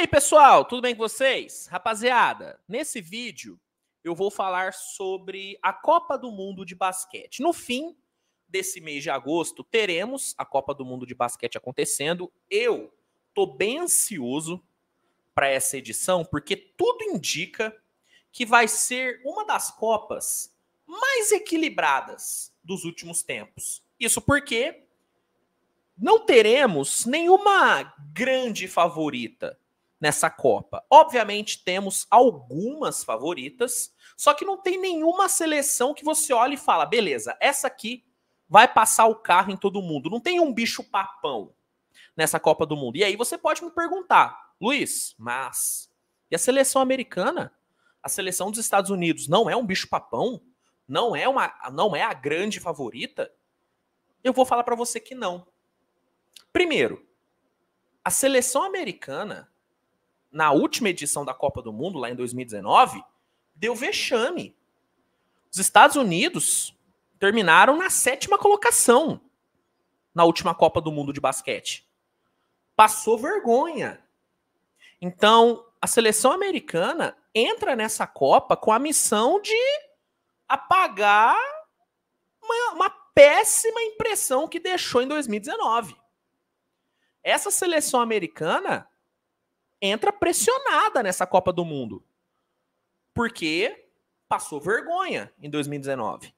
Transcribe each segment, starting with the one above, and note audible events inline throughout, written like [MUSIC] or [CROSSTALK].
aí, pessoal, tudo bem com vocês? Rapaziada, nesse vídeo eu vou falar sobre a Copa do Mundo de Basquete. No fim desse mês de agosto, teremos a Copa do Mundo de Basquete acontecendo. Eu tô bem ansioso para essa edição, porque tudo indica que vai ser uma das Copas mais equilibradas dos últimos tempos. Isso porque não teremos nenhuma grande favorita nessa Copa. Obviamente temos algumas favoritas, só que não tem nenhuma seleção que você olha e fala, beleza, essa aqui vai passar o carro em todo mundo. Não tem um bicho papão nessa Copa do Mundo. E aí você pode me perguntar, Luiz, mas e a seleção americana? A seleção dos Estados Unidos não é um bicho papão? Não é uma não é a grande favorita? Eu vou falar para você que não. Primeiro, a seleção americana na última edição da Copa do Mundo, lá em 2019, deu vexame. Os Estados Unidos terminaram na sétima colocação na última Copa do Mundo de basquete. Passou vergonha. Então, a seleção americana entra nessa Copa com a missão de apagar uma, uma péssima impressão que deixou em 2019. Essa seleção americana entra pressionada nessa Copa do Mundo. Porque passou vergonha em 2019.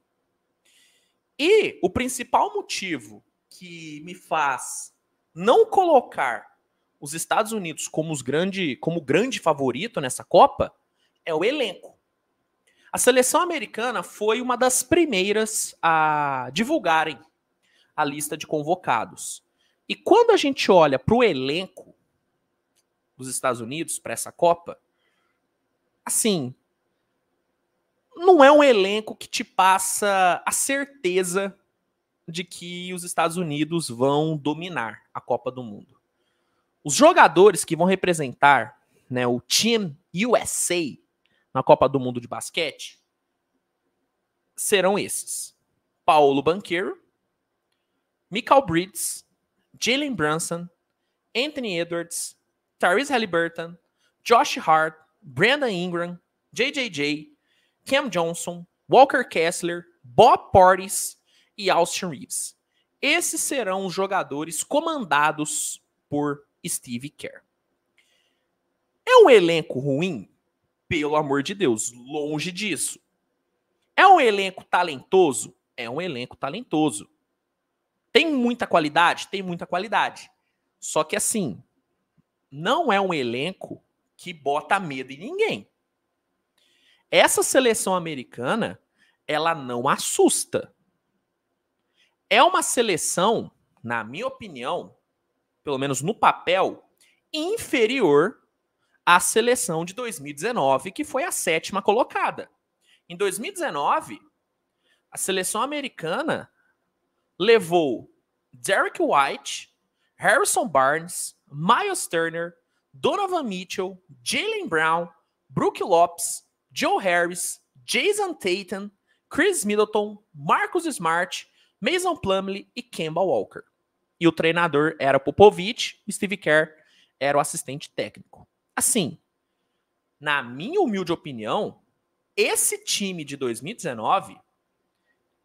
E o principal motivo que me faz não colocar os Estados Unidos como, os grande, como grande favorito nessa Copa é o elenco. A seleção americana foi uma das primeiras a divulgarem a lista de convocados. E quando a gente olha para o elenco, os Estados Unidos para essa Copa, assim, não é um elenco que te passa a certeza de que os Estados Unidos vão dominar a Copa do Mundo. Os jogadores que vão representar né, o Team USA na Copa do Mundo de basquete serão esses: Paulo Banqueiro, Michael Bridges, Jalen Brunson, Anthony Edwards, Tyrese Halliburton, Josh Hart, Brandon Ingram, JJJ, Cam Johnson, Walker Kessler, Bob Portis e Austin Reeves. Esses serão os jogadores comandados por Steve Kerr. É um elenco ruim? Pelo amor de Deus, longe disso. É um elenco talentoso? É um elenco talentoso. Tem muita qualidade? Tem muita qualidade. Só que assim, não é um elenco que bota medo em ninguém. Essa seleção americana, ela não assusta. É uma seleção, na minha opinião, pelo menos no papel, inferior à seleção de 2019, que foi a sétima colocada. Em 2019, a seleção americana levou Derek White, Harrison Barnes, Miles Turner, Donovan Mitchell, Jalen Brown, Brook Lopes, Joe Harris, Jason Tatum, Chris Middleton, Marcus Smart, Mason Plumlee e Kemba Walker. E o treinador era Popovich, Steve Kerr era o assistente técnico. Assim, na minha humilde opinião, esse time de 2019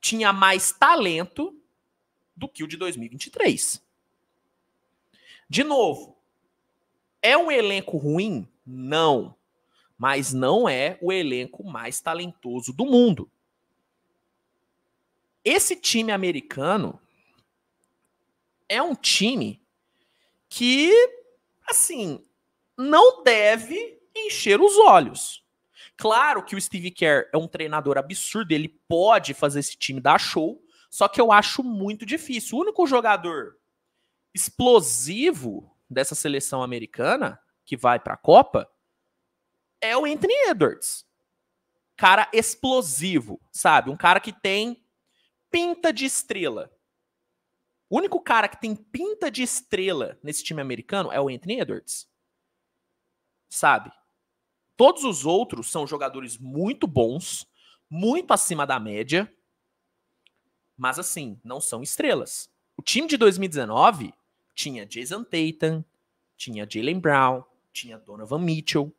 tinha mais talento do que o de 2023. De novo, é um elenco ruim? Não. Mas não é o elenco mais talentoso do mundo. Esse time americano é um time que, assim, não deve encher os olhos. Claro que o Steve Kerr é um treinador absurdo, ele pode fazer esse time dar show, só que eu acho muito difícil. O único jogador explosivo dessa seleção americana que vai para a Copa é o Anthony Edwards. Cara explosivo, sabe? Um cara que tem pinta de estrela. O único cara que tem pinta de estrela nesse time americano é o Anthony Edwards. Sabe? Todos os outros são jogadores muito bons, muito acima da média, mas assim, não são estrelas. O time de 2019 tinha Jason Tatum, tinha Jalen Brown, tinha Donovan Mitchell,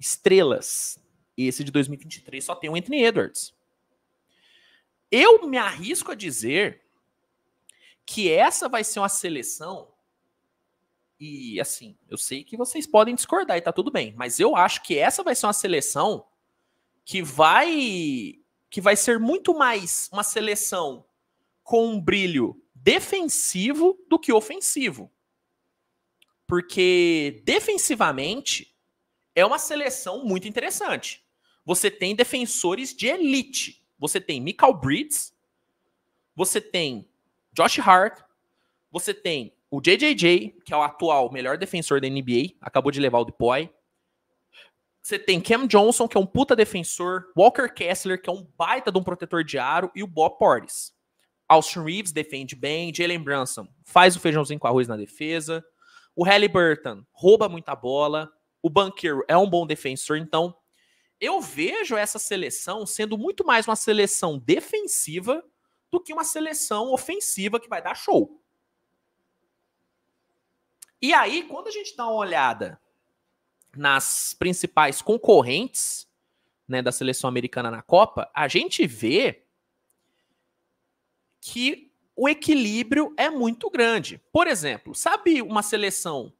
estrelas. Esse de 2023 só tem o Anthony Edwards. Eu me arrisco a dizer que essa vai ser uma seleção. E assim, eu sei que vocês podem discordar e tá tudo bem, mas eu acho que essa vai ser uma seleção que vai que vai ser muito mais uma seleção com um brilho defensivo do que ofensivo. Porque defensivamente é uma seleção muito interessante. Você tem defensores de elite. Você tem Michael Bridges, você tem Josh Hart, você tem o JJJ, que é o atual melhor defensor da NBA, acabou de levar o Depoy. Você tem Cam Johnson, que é um puta defensor, Walker Kessler, que é um baita de um protetor de aro, e o Bob Portis. Austin Reeves defende bem, Jalen Brunson faz o feijãozinho com arroz na defesa, o Halliburton rouba muita bola, o Banqueiro é um bom defensor, então eu vejo essa seleção sendo muito mais uma seleção defensiva do que uma seleção ofensiva que vai dar show. E aí, quando a gente dá uma olhada nas principais concorrentes né, da seleção americana na Copa, a gente vê que o equilíbrio é muito grande. Por exemplo, sabe uma seleção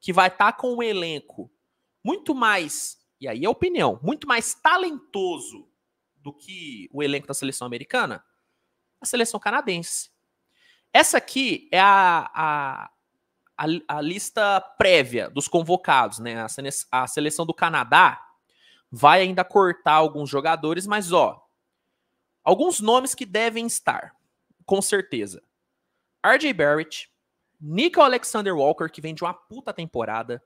que vai estar tá com um elenco muito mais, e aí é opinião, muito mais talentoso do que o elenco da seleção americana? A seleção canadense. Essa aqui é a, a, a, a lista prévia dos convocados, né? A, a seleção do Canadá vai ainda cortar alguns jogadores, mas ó, alguns nomes que devem estar com certeza. RJ Barrett, Nico Alexander Walker, que vem de uma puta temporada,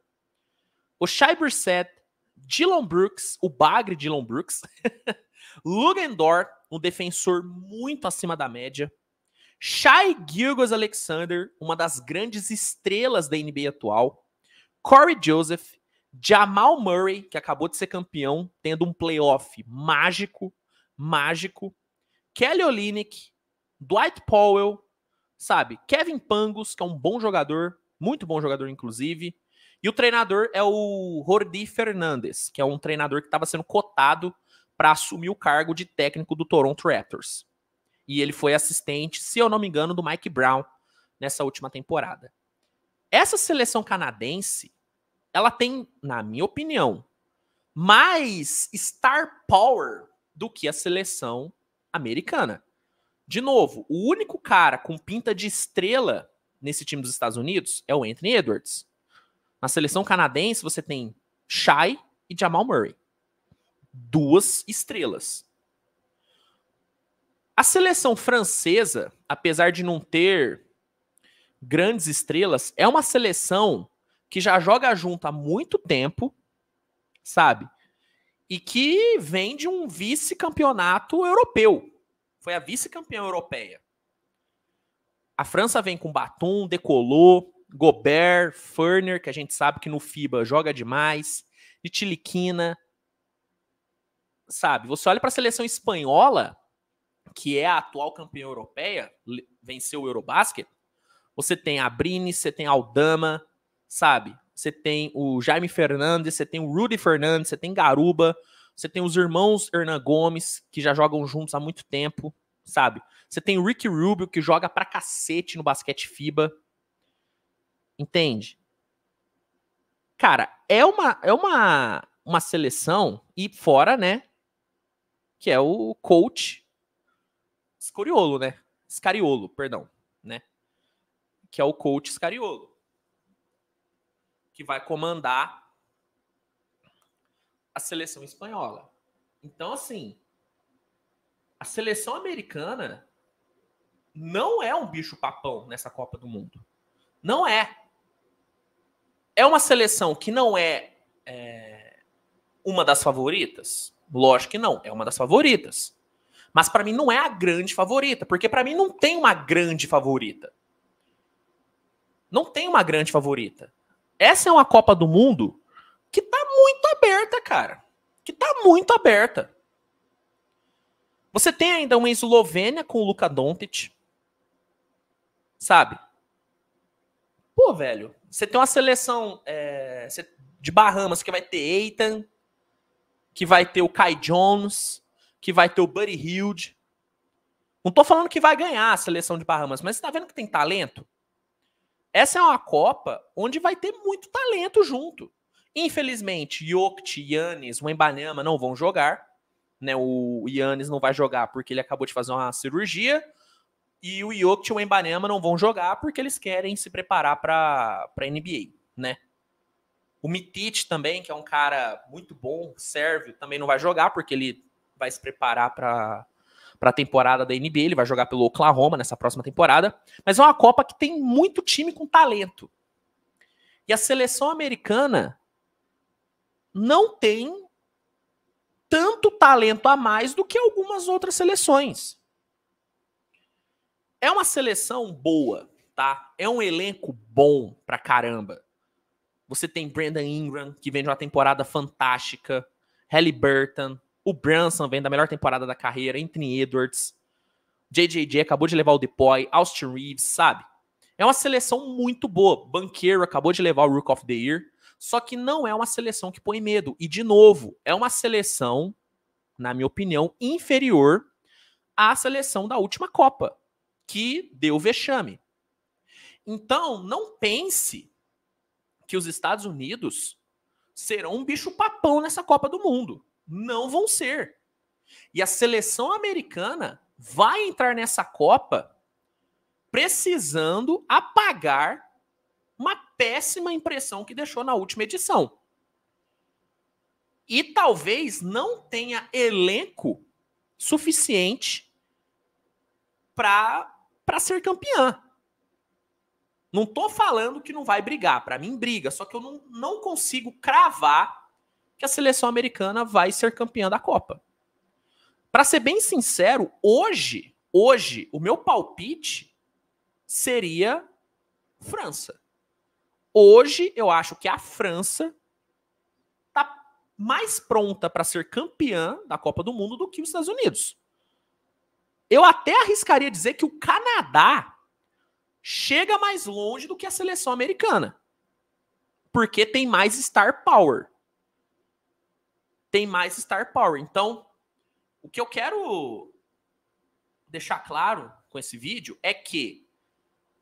o Shai Brissett, Dylan Brooks, o bagre Dylan Brooks, [LAUGHS] Lugendor, um defensor muito acima da média, Shai Gilgos Alexander, uma das grandes estrelas da NBA atual, Corey Joseph, Jamal Murray, que acabou de ser campeão, tendo um playoff mágico, mágico, Kelly Olynyk, Dwight Powell, sabe? Kevin Pangos, que é um bom jogador, muito bom jogador, inclusive. E o treinador é o Jordi Fernandes, que é um treinador que estava sendo cotado para assumir o cargo de técnico do Toronto Raptors. E ele foi assistente, se eu não me engano, do Mike Brown nessa última temporada. Essa seleção canadense, ela tem, na minha opinião, mais star power do que a seleção americana. De novo, o único cara com pinta de estrela nesse time dos Estados Unidos é o Anthony Edwards. Na seleção canadense, você tem Shai e Jamal Murray. Duas estrelas. A seleção francesa, apesar de não ter grandes estrelas, é uma seleção que já joga junto há muito tempo, sabe? E que vem de um vice-campeonato europeu. Foi a vice-campeã europeia. A França vem com Batum, Decolô, Gobert, Furner, que a gente sabe que no FIBA joga demais, de Tiliquina. Sabe, você olha para a seleção espanhola, que é a atual campeã europeia, venceu o Eurobasket, você tem a Brini, você tem a Aldama, sabe? Você tem o Jaime Fernandes, você tem o Rudy Fernandes, você tem Garuba, você tem os irmãos Hernan Gomes, que já jogam juntos há muito tempo, sabe? Você tem o Ricky Rubio, que joga pra cacete no basquete FIBA. Entende? Cara, é uma é uma, uma seleção, e fora, né? Que é o coach Scariolo, né? Scariolo, perdão, né? Que é o coach Scariolo. Que vai comandar a seleção espanhola. Então, assim, a seleção americana não é um bicho papão nessa Copa do Mundo. Não é. É uma seleção que não é, é uma das favoritas? Lógico que não, é uma das favoritas. Mas para mim não é a grande favorita, porque para mim não tem uma grande favorita. Não tem uma grande favorita. Essa é uma Copa do Mundo que tá aberta, cara. Que tá muito aberta. Você tem ainda uma Eslovênia com o Luka Doncic. Sabe? Pô, velho. Você tem uma seleção é, de Bahamas que vai ter Eitan, que vai ter o Kai Jones, que vai ter o Buddy Hilde. Não tô falando que vai ganhar a seleção de Bahamas, mas você tá vendo que tem talento? Essa é uma Copa onde vai ter muito talento junto. Infelizmente, Jokic, Yannis, o Embanema não vão jogar. Né? O Yannis não vai jogar porque ele acabou de fazer uma cirurgia. E o Jokic e o Embanema não vão jogar porque eles querem se preparar para a NBA, né? O Mitic também, que é um cara muito bom, sérvio, também não vai jogar porque ele vai se preparar para para a temporada da NBA, ele vai jogar pelo Oklahoma nessa próxima temporada, mas é uma Copa que tem muito time com talento. E a seleção americana não tem tanto talento a mais do que algumas outras seleções. É uma seleção boa, tá? É um elenco bom pra caramba. Você tem Brandon Ingram, que vem de uma temporada fantástica, Halliburton, o Branson vem da melhor temporada da carreira, Entre Edwards, JJJ acabou de levar o Depoy, Austin Reeves, sabe? É uma seleção muito boa. Banqueiro acabou de levar o Rook of the Year. Só que não é uma seleção que põe medo. E, de novo, é uma seleção, na minha opinião, inferior à seleção da última Copa, que deu vexame. Então, não pense que os Estados Unidos serão um bicho-papão nessa Copa do Mundo. Não vão ser. E a seleção americana vai entrar nessa Copa precisando apagar uma péssima impressão que deixou na última edição. E talvez não tenha elenco suficiente para ser campeã. Não tô falando que não vai brigar, para mim briga, só que eu não, não consigo cravar que a seleção americana vai ser campeã da Copa. Para ser bem sincero, hoje, hoje o meu palpite seria França. Hoje, eu acho que a França está mais pronta para ser campeã da Copa do Mundo do que os Estados Unidos. Eu até arriscaria dizer que o Canadá chega mais longe do que a seleção americana. Porque tem mais star power. Tem mais star power. Então, o que eu quero deixar claro com esse vídeo é que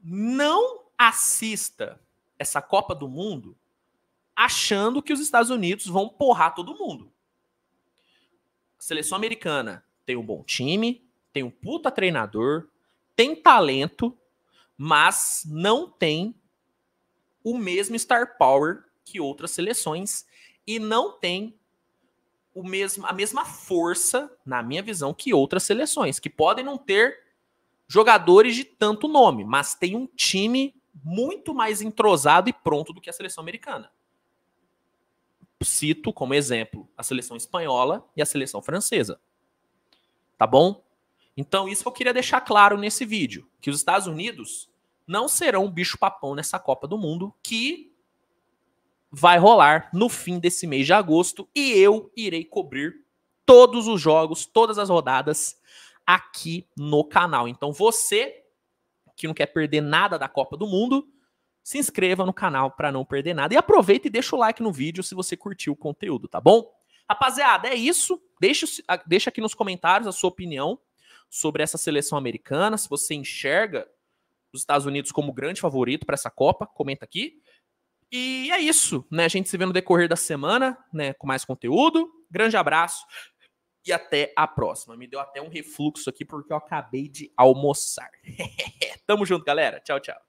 não assista essa Copa do Mundo achando que os Estados Unidos vão porrar todo mundo. A seleção americana tem um bom time, tem um puta treinador, tem talento, mas não tem o mesmo star power que outras seleções e não tem o mesmo, a mesma força, na minha visão, que outras seleções, que podem não ter jogadores de tanto nome, mas tem um time muito mais entrosado e pronto do que a seleção americana. Cito como exemplo a seleção espanhola e a seleção francesa. Tá bom? Então, isso eu queria deixar claro nesse vídeo: que os Estados Unidos não serão um bicho-papão nessa Copa do Mundo, que vai rolar no fim desse mês de agosto e eu irei cobrir todos os jogos, todas as rodadas aqui no canal. Então, você que não quer perder nada da Copa do Mundo, se inscreva no canal para não perder nada. E aproveita e deixa o like no vídeo se você curtiu o conteúdo, tá bom? Rapaziada, é isso. Deixa, ah, deixa aqui nos comentários a sua opinião sobre essa seleção americana. Se você enxerga os Estados Unidos como grande favorito para essa Copa, comenta aqui. E é isso, né? A gente se vê no decorrer da semana, né? Com mais conteúdo. Grande abraço e até a próxima. Me deu até um refluxo aqui porque eu acabei de almoçar. [LAUGHS] Tamo junto, galera. Tchau, tchau.